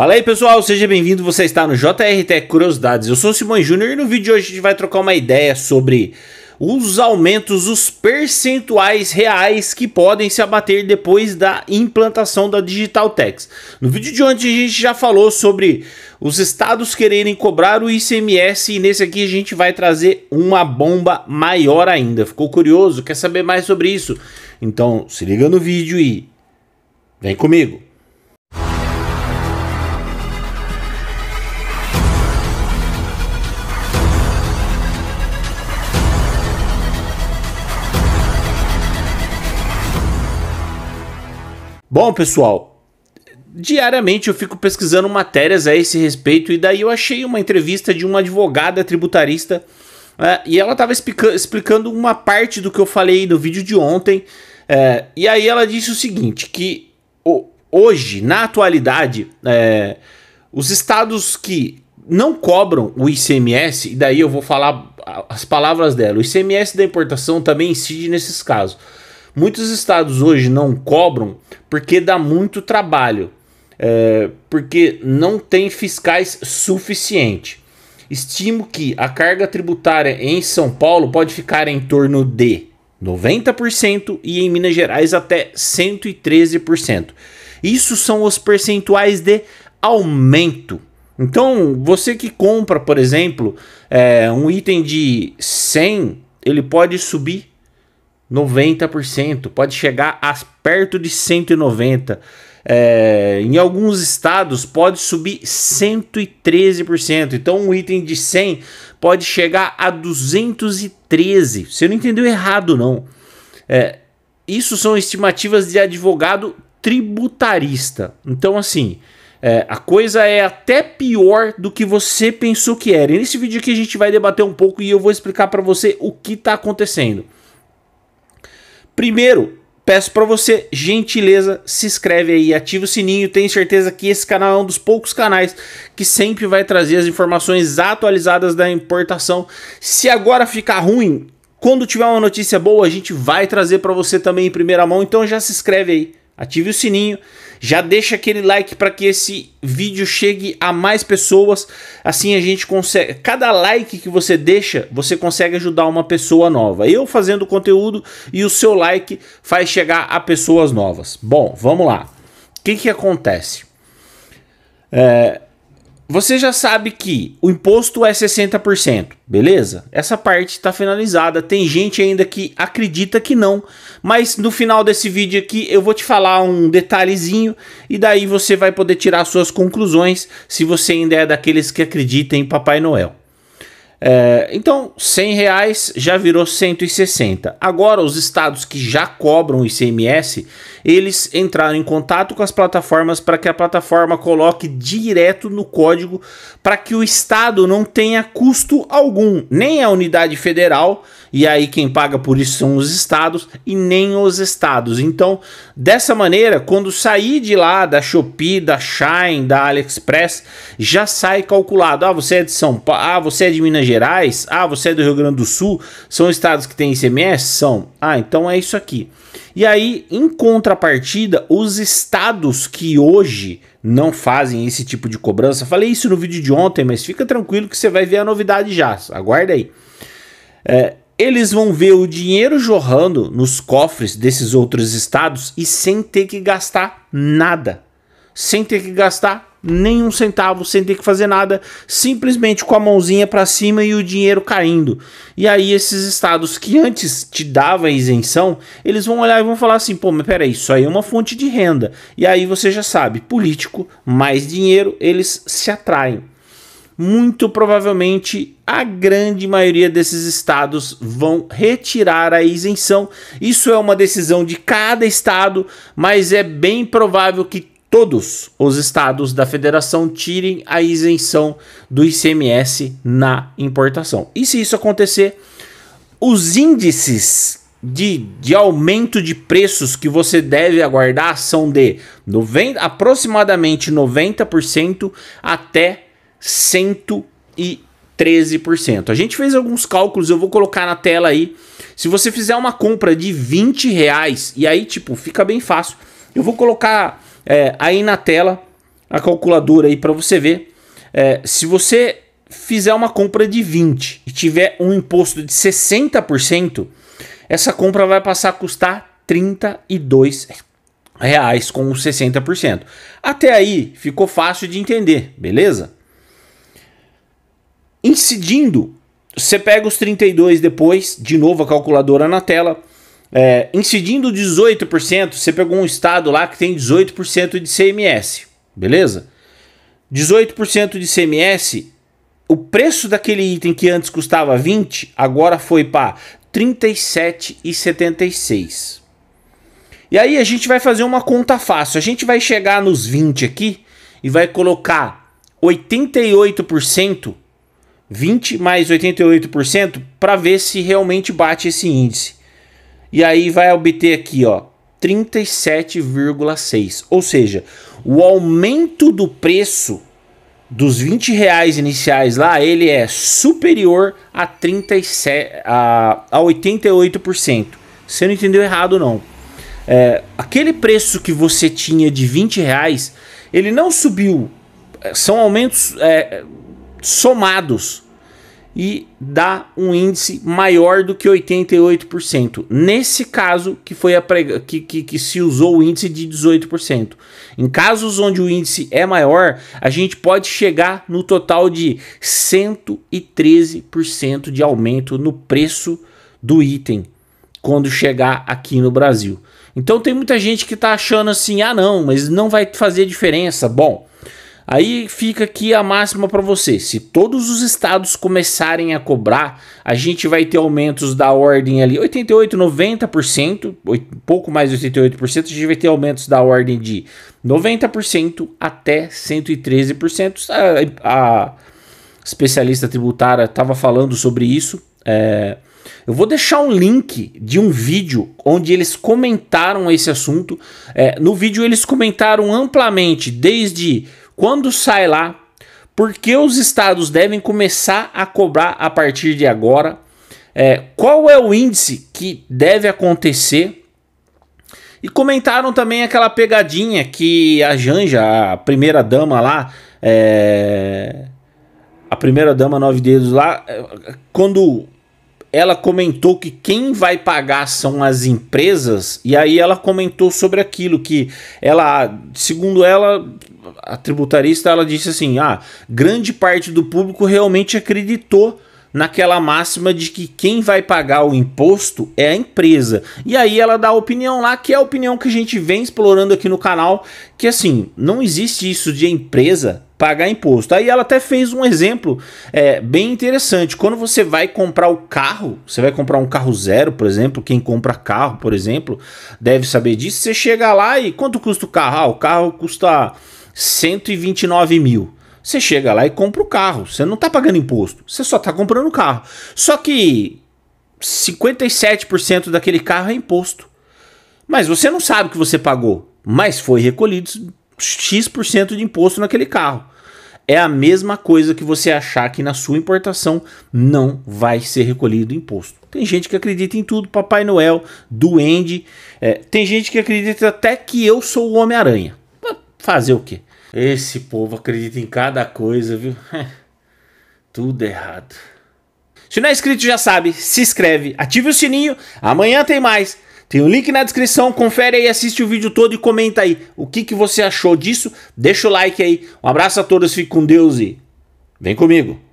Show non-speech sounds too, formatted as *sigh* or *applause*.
Fala aí pessoal, seja bem-vindo, você está no JRT Curiosidades, eu sou o Simões Júnior e no vídeo de hoje a gente vai trocar uma ideia sobre os aumentos, os percentuais reais que podem se abater depois da implantação da Digital Tax. No vídeo de ontem a gente já falou sobre os estados quererem cobrar o ICMS e nesse aqui a gente vai trazer uma bomba maior ainda. Ficou curioso? Quer saber mais sobre isso? Então se liga no vídeo e vem comigo. Bom, pessoal, diariamente eu fico pesquisando matérias a esse respeito e daí eu achei uma entrevista de uma advogada tributarista é, e ela estava explicando uma parte do que eu falei no vídeo de ontem. É, e aí ela disse o seguinte: que hoje, na atualidade, é, os estados que não cobram o ICMS, e daí eu vou falar as palavras dela, o ICMS da importação também incide nesses casos. Muitos estados hoje não cobram porque dá muito trabalho, é, porque não tem fiscais suficiente. Estimo que a carga tributária em São Paulo pode ficar em torno de 90% e em Minas Gerais até 113%. Isso são os percentuais de aumento. Então, você que compra, por exemplo, é, um item de 100, ele pode subir 90%, pode chegar a perto de 190%. É, em alguns estados pode subir 113%. Então um item de 100 pode chegar a 213. Você não entendeu errado não. É, isso são estimativas de advogado tributarista. Então assim, é, a coisa é até pior do que você pensou que era. E nesse vídeo aqui a gente vai debater um pouco e eu vou explicar para você o que está acontecendo. Primeiro, peço para você, gentileza, se inscreve aí, ativa o sininho. Tenho certeza que esse canal é um dos poucos canais que sempre vai trazer as informações atualizadas da importação. Se agora ficar ruim, quando tiver uma notícia boa, a gente vai trazer para você também em primeira mão. Então já se inscreve aí ative o sininho, já deixa aquele like para que esse vídeo chegue a mais pessoas. Assim a gente consegue, cada like que você deixa, você consegue ajudar uma pessoa nova. Eu fazendo conteúdo e o seu like faz chegar a pessoas novas. Bom, vamos lá. O que que acontece? É, você já sabe que o imposto é 60%, beleza? Essa parte está finalizada. Tem gente ainda que acredita que não, mas no final desse vídeo aqui eu vou te falar um detalhezinho e daí você vai poder tirar suas conclusões se você ainda é daqueles que acreditam em Papai Noel. É, então, 100 reais já virou 160. Agora, os estados que já cobram o ICMS, eles entraram em contato com as plataformas para que a plataforma coloque direto no código para que o estado não tenha custo algum, nem a unidade federal, e aí quem paga por isso são os estados, e nem os estados. Então, dessa maneira, quando sair de lá da Shopee, da Shine, da AliExpress, já sai calculado. Ah, você é de São Paulo, ah, você é de Minas Gerais, ah, você é do Rio Grande do Sul, são estados que têm ICMS? São. Ah, então é isso aqui. E aí, em contrapartida, os estados que hoje não fazem esse tipo de cobrança, falei isso no vídeo de ontem, mas fica tranquilo que você vai ver a novidade já, aguarda aí. É, eles vão ver o dinheiro jorrando nos cofres desses outros estados e sem ter que gastar nada sem ter que gastar nenhum centavo, sem ter que fazer nada, simplesmente com a mãozinha para cima e o dinheiro caindo. E aí esses estados que antes te davam isenção, eles vão olhar e vão falar assim, pô, mas peraí, isso aí é uma fonte de renda. E aí você já sabe, político, mais dinheiro, eles se atraem. Muito provavelmente a grande maioria desses estados vão retirar a isenção. Isso é uma decisão de cada estado, mas é bem provável que todos os estados da federação tirem a isenção do ICMS na importação. E se isso acontecer, os índices de, de aumento de preços que você deve aguardar são de 90, aproximadamente 90% até 113%. A gente fez alguns cálculos, eu vou colocar na tela aí. Se você fizer uma compra de 20 reais, e aí, tipo, fica bem fácil. Eu vou colocar é, aí na tela a calculadora aí para você ver. É, se você fizer uma compra de 20 e tiver um imposto de 60%, essa compra vai passar a custar 32 reais com 60%. Até aí ficou fácil de entender, beleza? Incidindo, você pega os 32 depois, de novo a calculadora na tela, é, incidindo 18%, você pegou um estado lá que tem 18% de CMS, beleza? 18% de CMS, o preço daquele item que antes custava 20, agora foi para 37,76. E aí a gente vai fazer uma conta fácil. A gente vai chegar nos 20 aqui e vai colocar 88%, 20 mais 88% para ver se realmente bate esse índice. E aí vai obter aqui, ó, 37,6. Ou seja, o aumento do preço dos 20 reais iniciais lá, ele é superior a 37 a, a 88%. Você não entendeu errado não. É, aquele preço que você tinha de 20 reais, ele não subiu. É, são aumentos é, somados e dá um índice maior do que 88%. Nesse caso, que foi a prega, que, que, que se usou o índice de 18%. Em casos onde o índice é maior, a gente pode chegar no total de 113% de aumento no preço do item quando chegar aqui no Brasil. Então tem muita gente que está achando assim: ah, não, mas não vai fazer diferença. Bom, Aí fica aqui a máxima para você. Se todos os estados começarem a cobrar, a gente vai ter aumentos da ordem ali 88, 90%, pouco mais de 88%, a gente vai ter aumentos da ordem de 90% até 113%. A, ah, a especialista tributária estava falando sobre isso. É, eu vou deixar um link de um vídeo onde eles comentaram esse assunto. É, no vídeo eles comentaram amplamente desde quando sai lá? Por que os estados devem começar a cobrar a partir de agora? É, qual é o índice que deve acontecer? E comentaram também aquela pegadinha que a Janja, a primeira dama lá, é, a primeira dama nove dedos lá, é, quando ela comentou que quem vai pagar são as empresas, e aí ela comentou sobre aquilo que ela, segundo ela, a tributarista, ela disse assim: "Ah, grande parte do público realmente acreditou naquela máxima de que quem vai pagar o imposto é a empresa. E aí ela dá a opinião lá, que é a opinião que a gente vem explorando aqui no canal, que assim, não existe isso de empresa pagar imposto. Aí ela até fez um exemplo é, bem interessante. Quando você vai comprar o carro, você vai comprar um carro zero, por exemplo, quem compra carro, por exemplo, deve saber disso. Você chega lá e quanto custa o carro? Ah, o carro custa 129 mil. Você chega lá e compra o carro. Você não está pagando imposto, você só está comprando o carro. Só que 57% daquele carro é imposto. Mas você não sabe que você pagou, mas foi recolhido X% de imposto naquele carro é a mesma coisa que você achar que na sua importação não vai ser recolhido imposto. Tem gente que acredita em tudo, Papai Noel, Duende. É, tem gente que acredita até que eu sou o Homem-Aranha. Fazer o quê? Esse povo acredita em cada coisa, viu? *laughs* tudo errado. Se não é inscrito, já sabe, se inscreve, ative o sininho. Amanhã tem mais. Tem o um link na descrição, confere aí, assiste o vídeo todo e comenta aí o que, que você achou disso. Deixa o like aí. Um abraço a todos, fique com Deus e vem comigo.